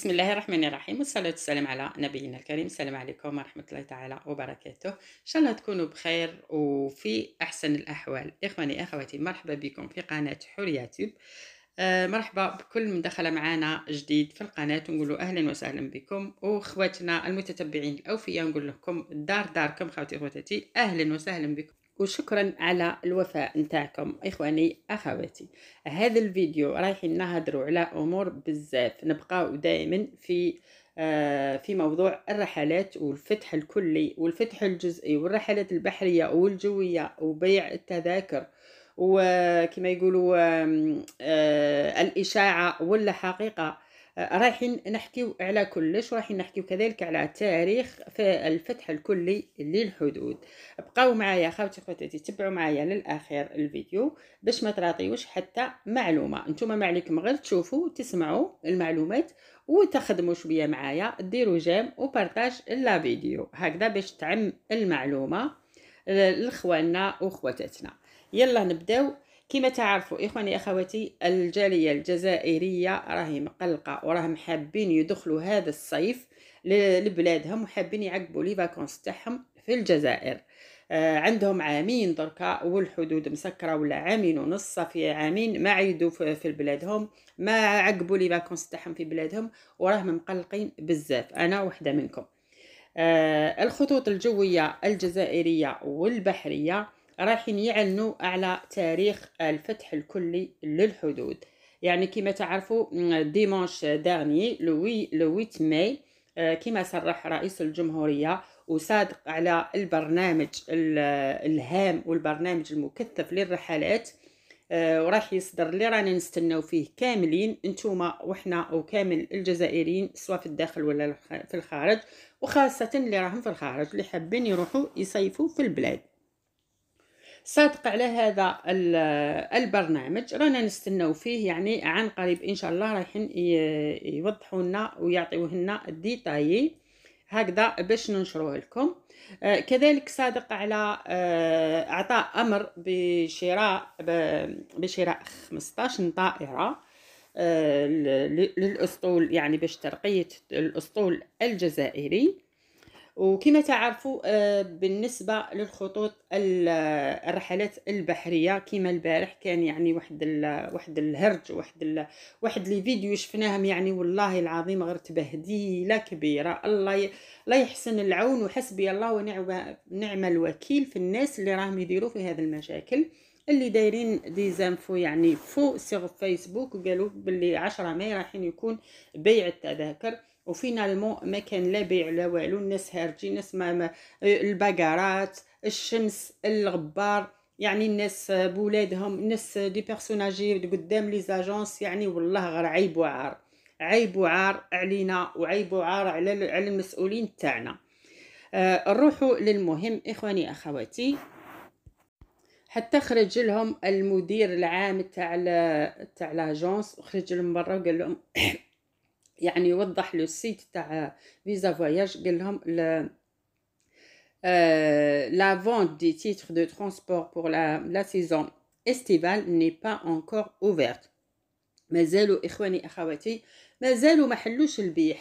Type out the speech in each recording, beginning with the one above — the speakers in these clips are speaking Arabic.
بسم الله الرحمن الرحيم والصلاة والسلام على نبينا الكريم السلام عليكم ورحمة الله تعالى وبركاته إن شاء الله تكونوا بخير وفي أحسن الأحوال إخواني أخواتي مرحبا بكم في قناة حورية آه مرحبا بكل من دخل معنا جديد في القناة ونقولوا أهلا وسهلا بكم وإخواتنا المتتبعين الأوفياء نقول لكم دار داركم خواتي إخواتي أهلا وسهلا بكم وشكرا على الوفاء نتاعكم اخواني اخواتي هذا الفيديو رايحين نهضروا على امور بزاف نبقاو دائما في آه، في موضوع الرحلات والفتح الكلي والفتح الجزئي والرحلات البحريه والجويه وبيع التذاكر وكما يقولوا آه، الاشاعه ولا حقيقه رايحين نحكيو على كلش ورايحين نحكيو كذلك على تاريخ في الفتح الكلي للحدود بقاو معايا خاوتي خواتاتي تبعوا معايا للاخير الفيديو باش ما تراطيوش حتى معلومه نتوما ما عليكم غير تشوفوا وتسمعوا المعلومات وتخدموا شويه معايا ديروا جيم وبارطاج لا فيديو هكذا باش تعم المعلومه لاخواننا وخواتاتنا يلا نبداو كما تعرفوا اخواني اخواتي الجاليه الجزائريه راهي مقلقه وراهم حابين يدخلوا هذا الصيف لبلادهم وحابين يعقبوا لي فاكونس تاعهم في الجزائر آه عندهم عامين دركا والحدود مسكره ولا عامين ونص في عامين ما عيدوا في بلادهم ما عقبوا لي فاكونس تاعهم في بلادهم وراهم مقلقين بزاف انا وحده منكم آه الخطوط الجويه الجزائريه والبحريه رايحين يعلنوا على تاريخ الفتح الكلي للحدود يعني كما تعرفوا ديمانش داني لوي لويت ماي آه، كما صرح رئيس الجمهورية وصادق على البرنامج الهام والبرنامج المكثف للرحلات آه، وراح يصدر اللي رانا نستناو فيه كاملين نتوما وحنا وكامل الجزائريين سواء في الداخل ولا في الخارج وخاصة اللي راهم في الخارج اللي حابين يروحوا يصيفوا في البلاد صادق على هذا البرنامج رانا نستناو فيه يعني عن قريب ان شاء الله رايحين يوضحوا لنا ويعطيوه لنا الديتاي هكذا باش ننشروه لكم آه، كذلك صادق على آه، اعطاء امر بشراء بشراء 15 طائره آه، للاسطول يعني باش ترقيه الاسطول الجزائري وكما تعرفوا آه، بالنسبه للخطوط الرحلات البحريه كما البارح كان يعني واحد واحد الهرج واحد واحد لي فيديو شفناهم يعني والله العظيم غير تبهديله كبيره الله الله يحسن العون وحسبي الله ونعم نعم الوكيل في الناس اللي راهم يديروا في هذه المشاكل اللي دايرين ديزانفو يعني فوق سيغ فيسبوك وقالوا باللي 10 ماي رايحين يكون بيع التذاكر وفينالمون ما كان لا بيع لا والو الناس هارجين الناس ما, ما البقرات الشمس الغبار يعني الناس بولادهم الناس دي بيرسوناجي قدام لي زاجونس يعني والله غير عيب وعار عيب وعار علينا وعيب وعار على على المسؤولين تاعنا آه للمهم اخواني اخواتي حتى خرج لهم المدير العام تاع تاع لاجونس خرج لهم برا وقال لهم يعني وضح لو سيت تاع فيزا فواياج la vente des titres de transport pour la, saison estivale n'est pas encore ouverte مازالوا اخواني اخواتي ما حلوش البيع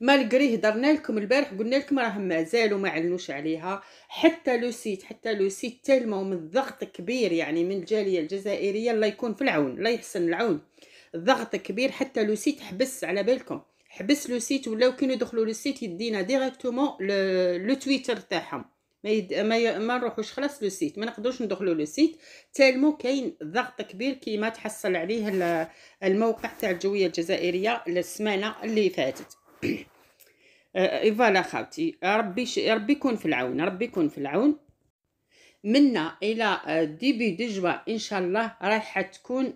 مالغري هضرنا لكم البارح قلنا لكم راه مازالوا ما علنوش عليها حتى لو سيت حتى لو سيت تالمو من ضغط كبير يعني من الجاليه الجزائريه الله يكون في العون الله يحسن العون ضغط كبير حتى لو سيت حبس على بالكم حبس لو سيت ولاو كانوا يدخلوا لو سيت يدينا ديريكتومون لو تويتر تاعهم ما يد... ما, ي... ما نروحوش خلاص لو سيت ما نقدروش ندخلوا لو سيت تالمو كاين ضغط كبير كيما تحصل عليه الموقع تاع الجويه الجزائريه السمانه اللي فاتت آه، فوالا خاوتي ربي ش... ربي يكون في العون ربي يكون في العون منا الى ديبي دي جوا ان شاء الله راح تكون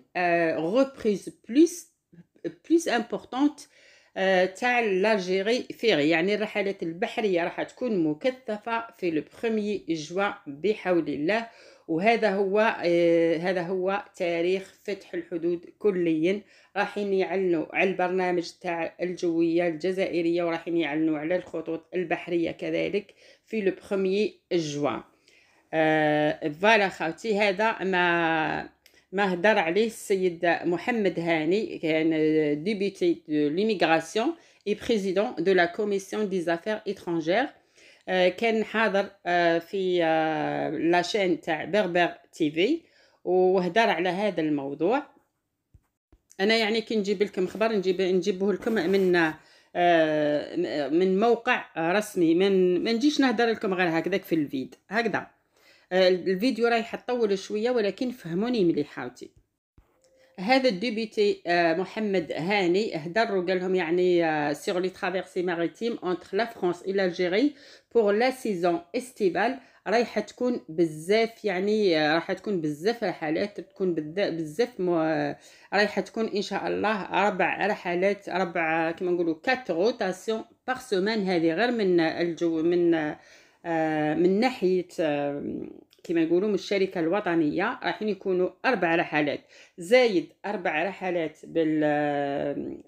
غوبريز بلوس بلوس امبورطونت تاع لاجيري فيغي يعني الرحلات البحريه راح تكون مكثفه في لو بروميي جوا بحول الله وهذا هو آه هذا هو تاريخ فتح الحدود كليا راحين يعلنوا على البرنامج تاع الجويه الجزائريه وراحين يعلنوا على الخطوط البحريه كذلك في لو بروميي جوان آه فوالا خاوتي هذا ما ما هدر عليه السيد محمد هاني كان ديبيتي دو ليميغراسيون اي بريزيدون دو لا كوميسيون دي زافير étrangères آه، كان حاضر آه، في آه، لاشين تاع بربر تي في وهدر على هذا الموضوع انا يعني كي نجيب لكم خبر نجيب نجيبه لكم من من موقع رسمي من ما نجيش نهدر لكم غير هكذاك في الفيد هكذا الفيديو رايح تطول شويه ولكن فهموني مليح حاوتي هذا الديبيتي آه، محمد هاني هدر وقال لهم يعني سيغ لي ترافيرسي ماريتيم اونتخ لا فرانس الى لالجيري بور لا سيزون استيفال رايحه تكون بزاف يعني آه، راح تكون بزاف رحلات تكون بزاف آه، رايحه تكون ان شاء الله ربع رحلات ربع كما نقولوا كات روتاسيون باغ سومان هذه غير من الجو من من ناحيه كما يقولوا من الشركه الوطنيه رايحين يكونوا اربع رحلات زايد اربع رحلات بال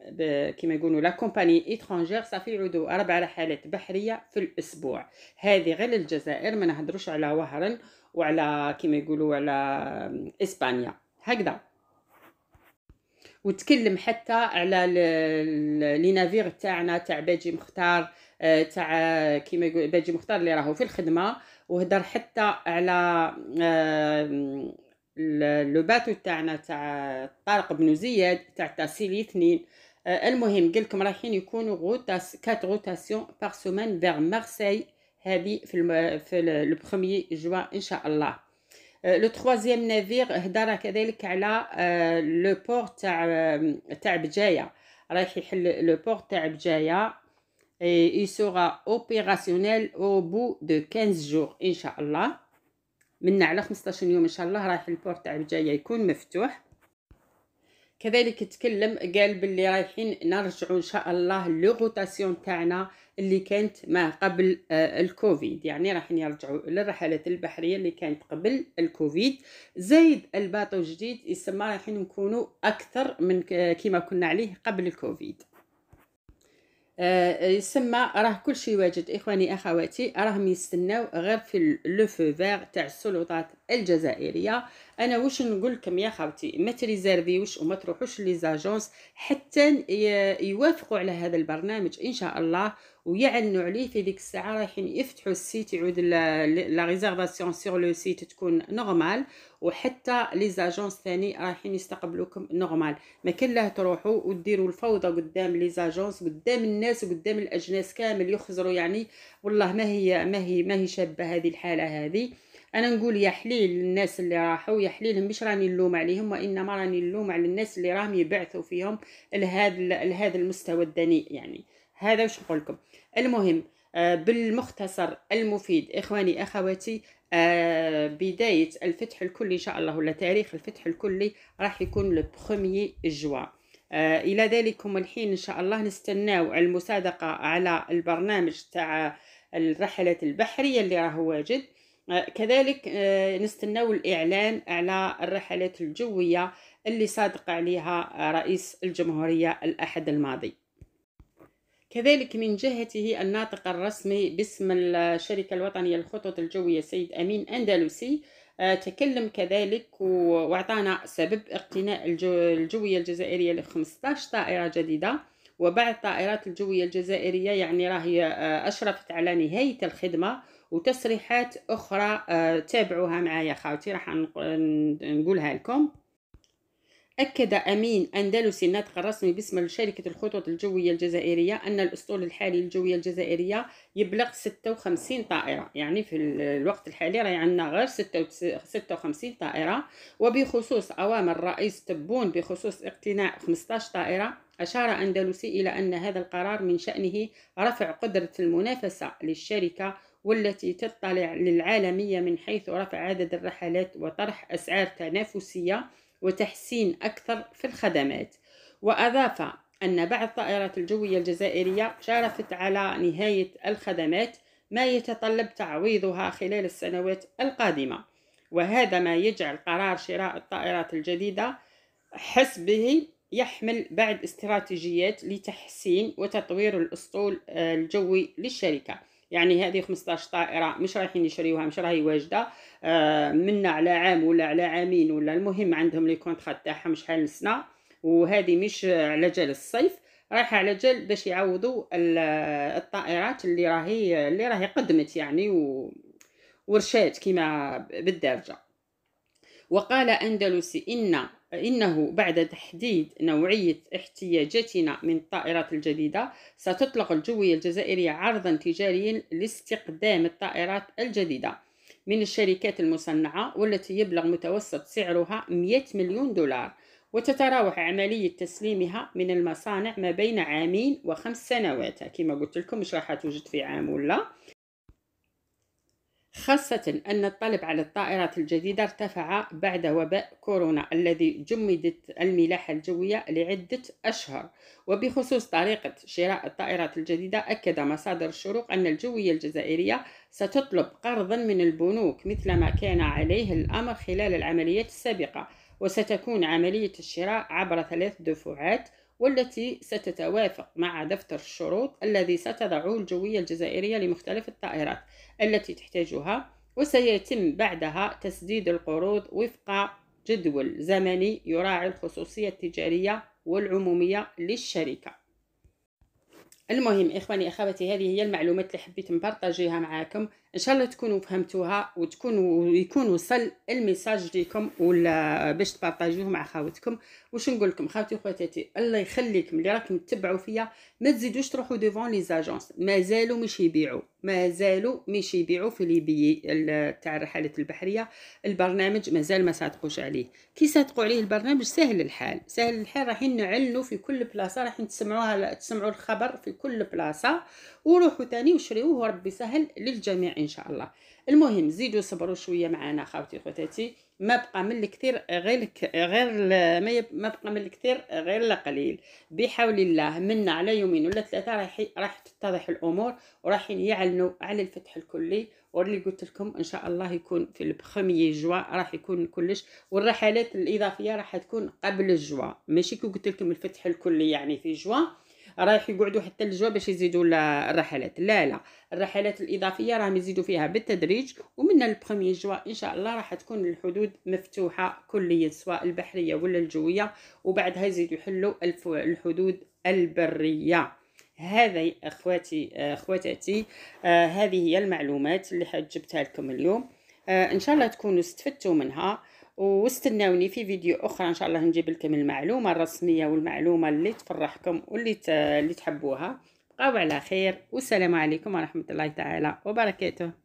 كما يقولوا لا كومباني ايترونجير صافي يعودوا اربع رحلات بحريه في الاسبوع هذه غير الجزائر ما نهضروش على وهرن وعلى كما يقولوا على اسبانيا هكذا وتكلم حتى على لي نافير تاعنا تاع باجي مختار آه، تاع كيما باجي مختار اللي راهو في الخدمه وهدر حتى على آه، لو باتو تاعنا تاع طارق بن زياد تاع تاسيلي اثنين آه، المهم قلكم رايحين يكونوا غوتاس كات غوتاسيون بار سومان فيغ مارسيل هذه في الم... في لو بروميي جوان ان شاء الله لو تخوازيام نافير هدر كذلك على لو آه، بور تاع تاع بجايه رايح يحل لو بور تاع بجايه et il sera opérationnel au bout de 15 jours ان شاء الله من على 15 يوم ان شاء الله رايح تاع الجايه يكون مفتوح كذلك تكلم قال باللي رايحين نرجعوا ان شاء الله لوغوتاسيون تاعنا اللي كانت ما قبل آه، الكوفيد يعني رايحين يرجعوا للرحلات البحريه اللي كانت قبل الكوفيد زايد الباطو جديد يسمى رايحين نكونوا اكثر من آه، كيما كنا عليه قبل الكوفيد آه، يسمى راه كل شيء واجد اخواني اخواتي راهم يستناو غير في لو فو تاع السلطات الجزائريه انا واش نقول لكم يا خوتي ما تريزيرفيوش وما تروحوش لي حتى يوافقوا على هذا البرنامج ان شاء الله ويعلنوا عليه في ديك الساعه رايحين يفتحوا السيت يعود لا ريزيرفاسيون سور لو سيت تكون نورمال وحتى لي زاجونس ثاني رايحين يستقبلوكم نورمال ما كان لا تروحوا وديروا الفوضى قدام لي زاجونس قدام الناس وقدام الاجناس كامل يخزروا يعني والله ما هي ما هي ما هي شابه هذه الحاله هذه انا نقول يا حليل للناس اللي راحوا يا حليلهم مش راني نلوم عليهم وانما راني نلوم على الناس اللي راهم يبعثوا فيهم لهذا لهذا المستوى الدنيء يعني هذا واش نقول لكم المهم آه، بالمختصر المفيد اخواني اخواتي آه، بدايه الفتح الكلي ان شاء الله ولا تاريخ الفتح الكلي راح يكون لو بروميي جوا الى ذلك الحين ان شاء الله نستناو المصادقه على البرنامج تاع الرحلات البحريه اللي راه واجد آه، كذلك نستناو الاعلان على الرحلات الجويه اللي صادق عليها رئيس الجمهوريه الاحد الماضي كذلك من جهته الناطق الرسمي باسم الشركة الوطنية للخطوط الجوية سيد أمين أندلسي آه، تكلم كذلك واعطانا سبب اقتناء الجوية الجزائرية ل 15 طائرة جديدة وبعد طائرات الجوية الجزائرية يعني راهي آه، أشرفت على نهاية الخدمة وتصريحات أخرى آه، تابعوها معايا خاوتي راح نقولها لكم أكد أمين أندلسي الناطق الرسمي باسم شركة الخطوط الجوية الجزائرية أن الأسطول الحالي للجوية الجزائرية يبلغ 56 طائرة يعني في الوقت الحالي راهي عندنا غير 56 طائرة وبخصوص أوامر رئيس تبون بخصوص اقتناء 15 طائرة أشار أندلسي إلى أن هذا القرار من شأنه رفع قدرة المنافسة للشركة والتي تطلع للعالمية من حيث رفع عدد الرحلات وطرح أسعار تنافسية وتحسين أكثر في الخدمات وأضاف أن بعض الطائرات الجوية الجزائرية شارفت على نهاية الخدمات ما يتطلب تعويضها خلال السنوات القادمة وهذا ما يجعل قرار شراء الطائرات الجديدة حسبه يحمل بعض استراتيجيات لتحسين وتطوير الأسطول آه، الجوي للشركة يعني هذه 15 طائره مش رايحين يشريوها مش راهي واجده آه منا على عام ولا على عامين ولا المهم عندهم لي كونطرا تاعهم شحال السنه وهذه مش على جال الصيف رايحه على جال باش يعوضوا الطائرات اللي راهي اللي راهي قدمت يعني و ورشات كيما بالدارجه وقال اندلسي ان إنه بعد تحديد نوعية احتياجاتنا من الطائرات الجديدة ستطلق الجوية الجزائرية عرضا تجاريا لاستقدام الطائرات الجديدة من الشركات المصنعة والتي يبلغ متوسط سعرها 100 مليون دولار وتتراوح عملية تسليمها من المصانع ما بين عامين وخمس سنوات كما قلت لكم مش راح توجد في عام ولا خاصة أن الطلب على الطائرات الجديدة ارتفع بعد وباء كورونا الذي جمدت الملاحة الجوية لعدة أشهر وبخصوص طريقة شراء الطائرات الجديدة أكد مصادر الشروق أن الجوية الجزائرية ستطلب قرضا من البنوك مثل ما كان عليه الأمر خلال العمليات السابقة وستكون عملية الشراء عبر ثلاث دفعات والتي ستتوافق مع دفتر الشروط الذي ستضعه الجوية الجزائرية لمختلف الطائرات التي تحتاجها وسيتم بعدها تسديد القروض وفق جدول زمني يراعي الخصوصية التجارية والعمومية للشركة المهم اخواني اخواتي هذه هي المعلومات اللي حبيت نبارطاجيها معاكم ان شاء الله تكونوا فهمتوها وتكونوا يكون وصل الميساج ليكم ولا باش تبارطاجوه مع خاوتكم واش نقول لكم خاوتي وخواتاتي الله يخليكم اللي راكم تتبعوا فيا ما تزيدوش تروحوا ديفون لي زاجونس مازالوا مش يبيعوا مازالوا مش يبيعوا في ليبي تاع الرحلات البحريه البرنامج مازال ما صادقوش عليه كي صادقوا عليه البرنامج سهل الحال سهل الحال رايحين نعلنوا في كل بلاصه رايحين تسمعوها تسمعوا الخبر في كل بلاصه وروحوا ثاني وشريوه وربي سهل للجميع ان شاء الله المهم زيدوا صبروا شويه معنا خاوتي خواتاتي ما بقى من الكثير غير غير ما بقى من الكثير غير القليل بحول الله منا على يومين ولا ثلاثه راح راح تتضح الامور ورايحين يعلنوا على الفتح الكلي واللي قلت لكم ان شاء الله يكون في البخمي جوا راح يكون كلش والرحلات الاضافيه راح تكون قبل الجوا ماشي كي قلت لكم الفتح الكلي يعني في جوا رايح يقعدوا حتى الجو باش يزيدوا الرحلات لا لا الرحلات الاضافيه راهم يزيدوا فيها بالتدريج ومن البرومي جوا ان شاء الله راح تكون الحدود مفتوحه كليا سواء البحريه ولا الجويه وبعدها يزيدوا يحلوا الحدود البريه هذا اخواتي اخواتاتي آه، هذه هي المعلومات اللي جبتها لكم اليوم آه، ان شاء الله تكونوا استفدتوا منها واستناوني في فيديو اخرى ان شاء الله نجيب لكم المعلومه الرسميه والمعلومه اللي تفرحكم واللي اللي تحبوها بقاو على خير والسلام عليكم ورحمه الله تعالى وبركاته